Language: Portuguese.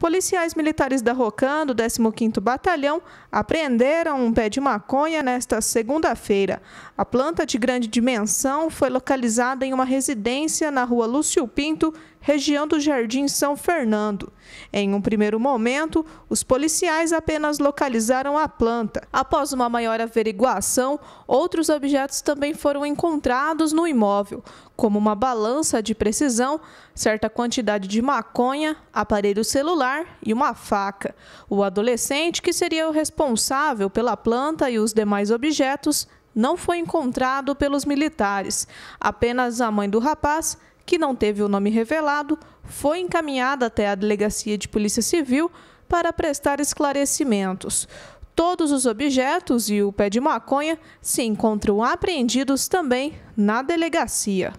Policiais militares da Rocan, do 15º Batalhão, apreenderam um pé de maconha nesta segunda-feira. A planta de grande dimensão foi localizada em uma residência na rua Lúcio Pinto, região do Jardim São Fernando. Em um primeiro momento, os policiais apenas localizaram a planta. Após uma maior averiguação, outros objetos também foram encontrados no imóvel, como uma balança de precisão, certa quantidade de maconha, aparelho celular, celular e uma faca. O adolescente, que seria o responsável pela planta e os demais objetos, não foi encontrado pelos militares. Apenas a mãe do rapaz, que não teve o nome revelado, foi encaminhada até a delegacia de Polícia Civil para prestar esclarecimentos. Todos os objetos e o pé de maconha se encontram apreendidos também na delegacia.